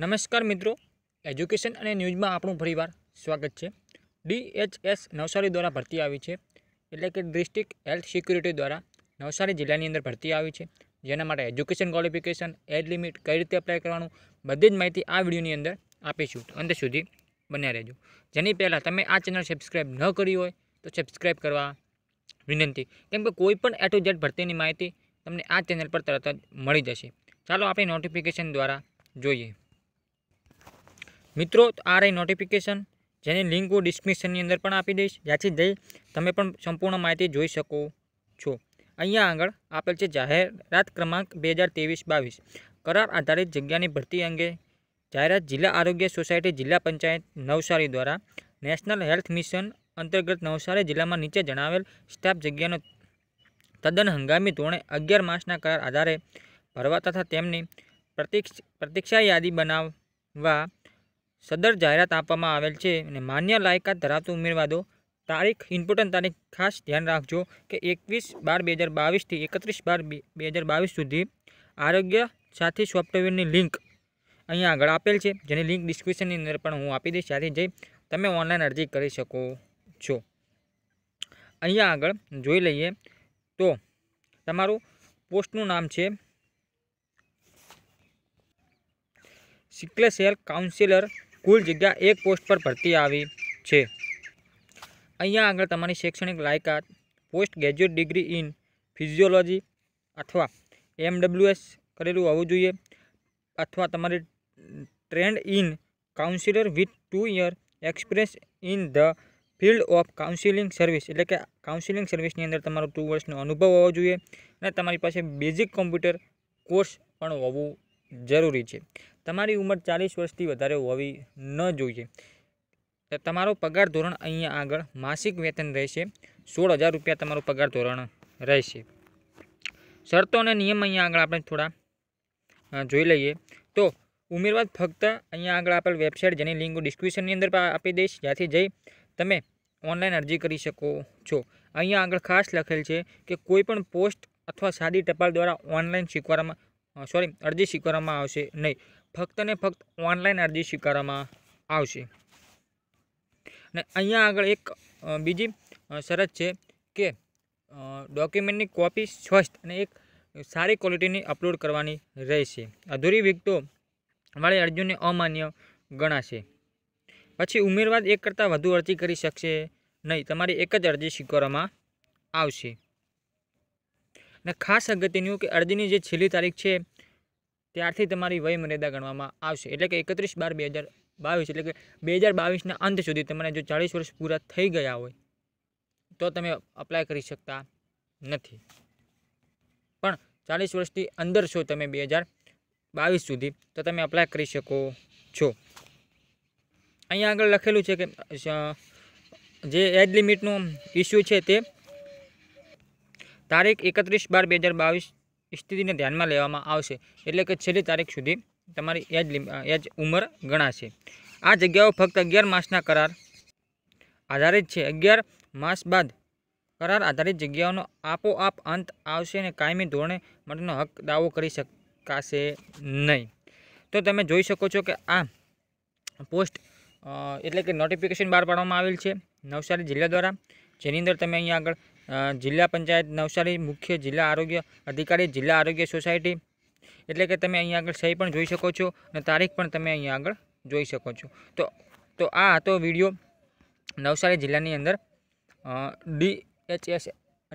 નમસ્કાર મિત્રો એજ્યુકેશન અને ન્યૂઝમાં આપણું ફરીવાર સ્વાગત છે ડીએચએસ નવસારી દ્વારા ભરતી આવી છે એટલે કે ડિસ્ટ્રિક્ટ હેલ્થ સિક્યુરિટી દ્વારા નવસારી જિલ્લાની અંદર ભરતી આવી છે જેના માટે એજ્યુકેશન ક્વોલિફિકેશન એડ લિમિટ કઈ રીતે એપ્લાય કરવાનું બધી જ માહિતી આ વિડીયોની અંદર આપીશું અંત સુધી બન્યા રહેજો જેની પહેલાં તમે આ ચેનલ સબસ્ક્રાઈબ ન કરી હોય તો સબસ્ક્રાઈબ કરવા વિનંતી કેમ કે કોઈપણ પણ એ ટુ ઝેડ ભરતીની માહિતી તમને આ ચેનલ પર તરત જ મળી જશે ચાલો આપણે નોટિફિકેશન દ્વારા જોઈએ મિત્રો આ રહી નોટિફિકેશન જેની લિંક હું ડિસ્ક્રિપ્શનની અંદર પણ આપી દઈશ જ્યાંથી જઈ તમે પણ સંપૂર્ણ માહિતી જોઈ શકો છો અહીંયા આગળ આપેલ છે જાહેરાત ક્રમાંક બે હજાર ત્રેવીસ બાવીસ કરાર આધારિત જગ્યાની ભરતી અંગે જાહેરાત જિલ્લા આરોગ્ય સોસાયટી જિલ્લા પંચાયત નવસારી દ્વારા નેશનલ હેલ્થ મિશન અંતર્ગત નવસારી જિલ્લામાં નીચે જણાવેલ સ્ટાફ જગ્યાનો તદ્દન હંગામી ધોરણે અગિયાર માસના કરાર આધારે ભરવા તથા તેમની પ્રતિક્ષા યાદી બનાવવા સદર જાહેરાત આપવામાં આવેલ છે અને માન્ય લાયકાત ધરાવતું ઉમેરવાદો તારીખ ઇમ્પોર્ટન્ટ તારીખ ખાસ ધ્યાન રાખજો કે એકવીસ બાર બે હજાર બાવીસથી એકત્રીસ બાર બે હજાર બાવીસ સુધી આરોગ્ય સાથી સોફ્ટવેરની લિંક અહીંયા આગળ આપેલ છે જેની લિંક ડિસ્ક્રિપ્શનની અંદર પણ હું આપી દઈશ ત્યાંથી જઈ તમે ઓનલાઈન અરજી કરી શકો છો અહીંયા આગળ જોઈ લઈએ તો તમારું પોસ્ટનું નામ છે સિક્લેસ સિક્લેસેલ કાઉન્સિલર કુલ જગ્યા એક પોસ્ટ પર ભરતી આવી છે અહીંયા આગળ તમારી શૈક્ષણિક લાયકાત post graduate degree in physiology અથવા એમડબ્લ્યુએસ કરેલું હોવું જોઈએ અથવા તમારે trained in counsellor with two year experience in the field of counselling service એટલે કે કાઉન્સિલિંગ સર્વિસની અંદર તમારો ટુ વર્ષનો અનુભવ હોવો જોઈએ અને તમારી પાસે બેઝિક કોમ્પ્યુટર કોર્સ પણ હોવું જરૂરી છે તમારી ઉંમર ચાલીસ વર્ષથી વધારે હોવી ન જોઈએ તમારો પગાર ધોરણ અહીંયા આગળ માસિક વેતન રહેશે સોળ હજાર રૂપિયા તમારો પગાર ધોરણ રહેશે શરતો અને નિયમ અહીંયા આગળ આપણે થોડા જોઈ લઈએ તો ઉમેરવાદ ફક્ત અહીંયા આગળ આપેલ વેબસાઇટ જેની લિંક ડિસ્ક્રિપ્શનની અંદર આપી દઈશ જ્યાંથી જઈ તમે ઓનલાઈન અરજી કરી શકો છો અહીંયા આગળ ખાસ લખેલ છે કે કોઈપણ પોસ્ટ અથવા સાદી ટપાલ દ્વારા ઓનલાઈન શીખવાડવામાં સોરી અરજી સ્વીકારવામાં આવશે નહીં ફક્ત ને ફક્ત ઓનલાઈન અરજી સ્વીકારવામાં આવશે અને અહીંયા આગળ એક બીજી શરત છે કે ડોક્યુમેન્ટની કોપી સ્વસ્થ અને એક સારી ક્વોલિટીની અપલોડ કરવાની રહેશે અધૂરી વિગતો મારે અરજીઓને અમાન્ય ગણાશે પછી ઉમેરવાદ એક કરતાં વધુ અરજી કરી શકશે નહીં તમારી એક જ અરજી સ્વીકારવામાં આવશે અને ખાસ અગત્યનું કે અરજીની જે છેલ્લી તારીખ છે ત્યારથી તમારી વયમર્યાદા ગણવામાં આવશે એટલે કે એકત્રીસ બાર બે હજાર બાવીસ એટલે કે બે હજાર બાવીસના અંત સુધી તમારે જો ચાળીસ વર્ષ પૂરા થઈ ગયા હોય તો તમે અપ્લાય કરી શકતા નથી પણ ચાળીસ વર્ષથી અંદર છો તમે બે હજાર બાવીસ સુધી તો તમે અપ્લાય કરી શકો છો અહીંયા આગળ લખેલું છે કે જે એજ લિમિટનો ઇસ્યુ છે તે તારીખ એકત્રીસ બાર બે હજાર બાવીસ સ્થિતિને ધ્યાનમાં લેવામાં આવશે એટલે કે છેલ્લી તારીખ સુધી તમારી એજ એજ ઉંમર ગણાશે આ જગ્યાઓ ફક્ત અગિયાર માસના કરાર આધારિત છે અગિયાર માસ બાદ કરાર આધારિત જગ્યાઓનો આપોઆપ અંત આવશે અને કાયમી ધોરણે માટેનો હક દાવો કરી શકાશે નહીં તો તમે જોઈ શકો છો કે આ પોસ્ટ એટલે કે નોટિફિકેશન બહાર પાડવામાં આવેલ છે નવસારી જિલ્લા દ્વારા જેની અંદર તમે અહીંયા આગળ જિલ્લા પંચાયત નવસારી મુખ્ય જિલ્લા આરોગ્ય અધિકારી જિલ્લા આરોગ્ય સોસાયટી એટલે કે તમે અહીંયા આગળ સહી પણ જોઈ શકો છો અને તારીખ પણ તમે અહીંયા આગળ જોઈ શકો છો તો તો આ હતો વિડીયો નવસારી જિલ્લાની અંદર ડી ડીએચએસ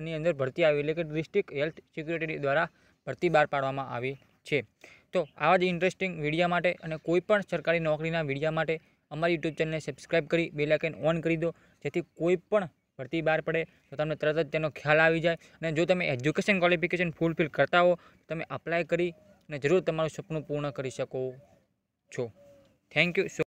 ની અંદર ભરતી આવી એટલે કે ડિસ્ટ્રિક્ટ હેલ્થ સિક્યુરિટી દ્વારા ભરતી બહાર પાડવામાં આવી છે તો આવા જ ઇન્ટરેસ્ટિંગ વિડીયા માટે અને કોઈપણ સરકારી નોકરીના વિડીયા માટે અમારી યુટ્યુબ ચેનલને સબસ્ક્રાઈબ કરી બેલાઇકન ઓન કરી દો જેથી કોઈપણ ભરતી બહાર પડે તો તમને તરત જ તેનો ખ્યાલ આવી જાય અને જો તમે એજ્યુકેશન ક્વોલિફિકેશન ફૂલફિલ કરતા હો તમે અપ્લાય કરી અને જરૂર તમારું સપનું પૂર્ણ કરી શકો છો થેન્ક યુ